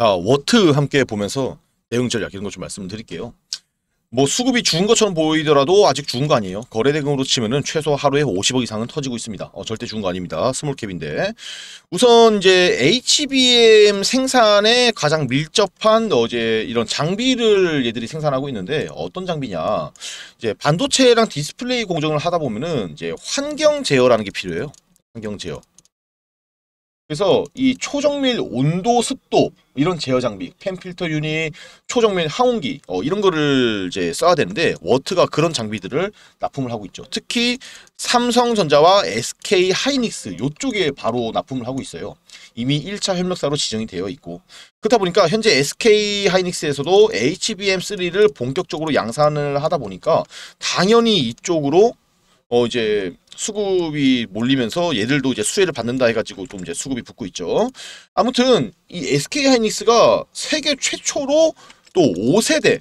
자, 아, 워트 함께 보면서 대응 전략 이런 거좀 말씀드릴게요. 뭐 수급이 죽은 것처럼 보이더라도 아직 죽은 거 아니에요. 거래 대금으로 치면은 최소 하루에 50억 이상은 터지고 있습니다. 어, 절대 죽은 거 아닙니다. 스몰캡인데 우선 이제 HBM 생산에 가장 밀접한 어제 이런 장비를 얘들이 생산하고 있는데 어떤 장비냐 이제 반도체랑 디스플레이 공정을 하다 보면은 이제 환경 제어라는 게 필요해요. 환경 제어. 그래서 이 초정밀 온도 습도 이런 제어 장비, 펜필터 유닛, 초정밀 항온기 어, 이런 거를 이제 써야 되는데 워트가 그런 장비들을 납품을 하고 있죠. 특히 삼성전자와 SK 하이닉스 이쪽에 바로 납품을 하고 있어요. 이미 1차 협력사로 지정이 되어 있고 그렇다 보니까 현재 SK 하이닉스에서도 HBM3를 본격적으로 양산을 하다 보니까 당연히 이쪽으로 어 이제 수급이 몰리면서 얘들도 이제 수혜를 받는다 해가지고 좀 이제 수급이 붙고 있죠. 아무튼 이 SK 하이닉스가 세계 최초로 또 5세대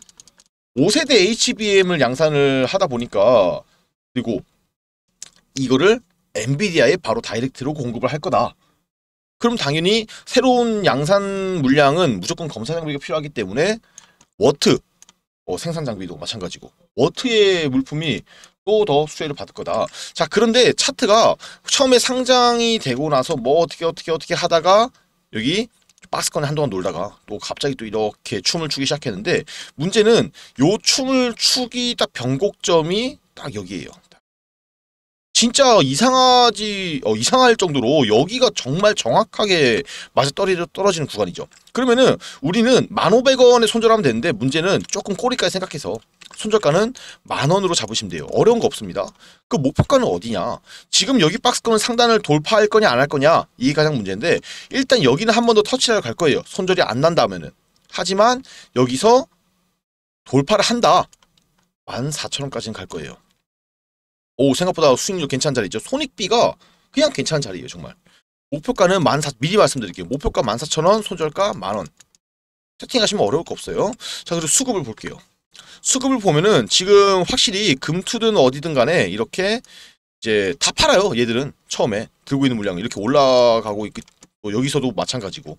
5세대 HBM을 양산을 하다 보니까 그리고 이거를 엔비디아에 바로 다이렉트로 공급을 할 거다. 그럼 당연히 새로운 양산 물량은 무조건 검사 장비가 필요하기 때문에 워트 어, 생산 장비도 마찬가지고 워트의 물품이 또더 수혜를 받을 거다. 자, 그런데 차트가 처음에 상장이 되고 나서 뭐 어떻게 어떻게 어떻게 하다가 여기 박스권에 한동안 놀다가 또 갑자기 또 이렇게 춤을 추기 시작했는데 문제는 요 춤을 추기 딱 변곡점이 딱 여기에요. 진짜 이상하지 어, 이상할 정도로 여기가 정말 정확하게 맞아 떨어지는 구간이죠. 그러면은 우리는 1,500원에 손절하면 되는데 문제는 조금 꼬리까지 생각해서 손절가는 만 원으로 잡으시면 돼요. 어려운 거 없습니다. 그 목표가는 어디냐? 지금 여기 박스권은 상단을 돌파할 거냐 안 할 거냐 이게 가장 문제인데 일단 여기는 한 번 더 터치를 갈 거예요. 손절이 안 난다면은 하지만 여기서 돌파를 한다. 14,000원까지는 갈 거예요. 오 생각보다 수익률 괜찮은 자리죠. 손익비가 그냥 괜찮은 자리예요 정말. 목표가는 14 미리 말씀드릴게요. 목표가 14,000원, 손절가 만원. 채팅하시면 어려울 거 없어요. 자, 그리고 수급을 볼게요. 수급을 보면은 지금 확실히 금투든 어디든 간에 이렇게 이제 다 팔아요. 얘들은 처음에 들고 있는 물량 이렇게 올라가고 있기 뭐 여기서도 마찬가지고.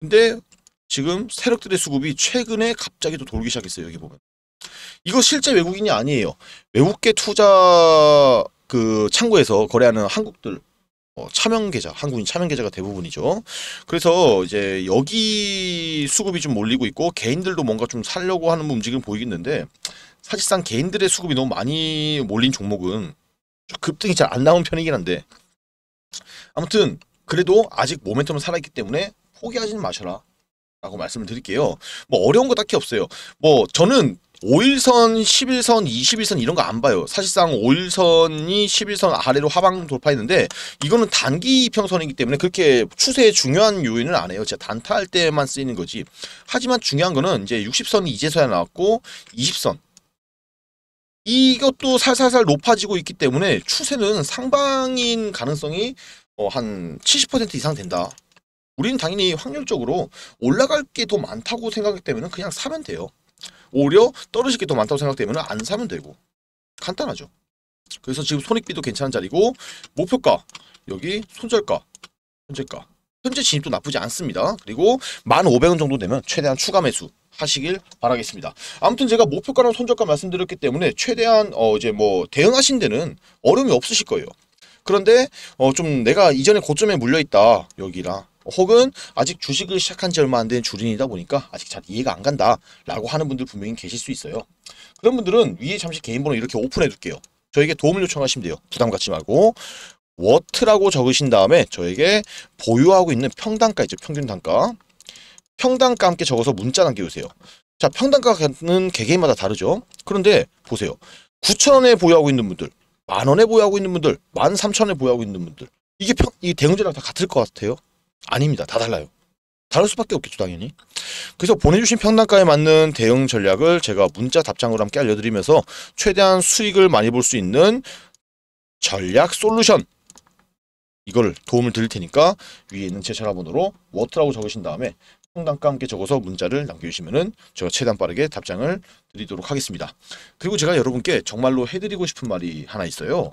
근데 지금 세력들의 수급이 최근에 갑자기 또 돌기 시작했어요. 여기 보면. 이거 실제 외국인이 아니에요. 외국계 투자 그 창구에서 거래하는 한국들 어, 차명 계좌, 한국인 차명 계좌가 대부분이죠. 그래서 이제 여기 수급이 좀 몰리고 있고 개인들도 뭔가 좀 살려고 하는 움직임 보이겠는데 사실상 개인들의 수급이 너무 많이 몰린 종목은 급등이 잘 안 나온 편이긴 한데 아무튼 그래도 아직 모멘텀은 살아있기 때문에 포기하지는 마셔라. 라고 말씀을 드릴게요. 뭐 어려운 거 딱히 없어요. 뭐 저는 5일선, 11선, 21선 이런 거 안 봐요. 사실상 5일선이 11선 아래로 하방 돌파했는데 이거는 단기 평선이기 때문에 그렇게 추세에 중요한 요인은 안 해요. 제가 단타할 때만 쓰이는 거지. 하지만 중요한 거는 이제 60선이 이제서야 나왔고 20선 이것도 살살살 높아지고 있기 때문에 추세는 상방인 가능성이 어, 한70% 이상 된다. 우리는 당연히 확률적으로 올라갈 게 더 많다고 생각했기 때문에 그냥 사면 돼요. 오히려 떨어질 게 더 많다고 생각되면 안 사면 되고 간단하죠. 그래서 지금 손익비도 괜찮은 자리고 목표가 여기 손절가 현재가 현재 진입도 나쁘지 않습니다. 그리고 1,500원 정도 되면 최대한 추가 매수 하시길 바라겠습니다. 아무튼 제가 목표가랑 손절가 말씀드렸기 때문에 최대한 어 이제 뭐 대응하신 데는 어려움이 없으실 거예요. 그런데 어 좀 내가 이전에 고점에 물려 있다 여기랑 혹은 아직 주식을 시작한 지 얼마 안 된 주린이다 보니까 아직 잘 이해가 안 간다 라고 하는 분들 분명히 계실 수 있어요. 그런 분들은 위에 잠시 개인번호 이렇게 오픈해 둘게요. 저에게 도움을 요청하시면 돼요. 부담 갖지 말고 워트라고 적으신 다음에 저에게 보유하고 있는 평단가 있죠. 평균 단가. 평단가 함께 적어서 문자 남겨주세요. 자, 평단가는 개개인마다 다르죠. 그런데 보세요. 9천원에 보유하고 있는 분들, 만원에 보유하고 있는 분들, 만3천원에 보유하고 있는 분들 이게 평, 이 대응제랑 다 같을 것 같아요. 아닙니다. 다 달라요. 다를 수밖에 없겠죠 당연히. 그래서 보내주신 평단가에 맞는 대응 전략을 제가 문자 답장으로 함께 알려드리면서 최대한 수익을 많이 볼 수 있는 전략 솔루션 이걸 도움을 드릴 테니까 위에 있는 제 전화번호로 워트라고 적으신 다음에 평단가 함께 적어서 문자를 남겨주시면은 제가 최대한 빠르게 답장을 드리도록 하겠습니다. 그리고 제가 여러분께 정말로 해드리고 싶은 말이 하나 있어요.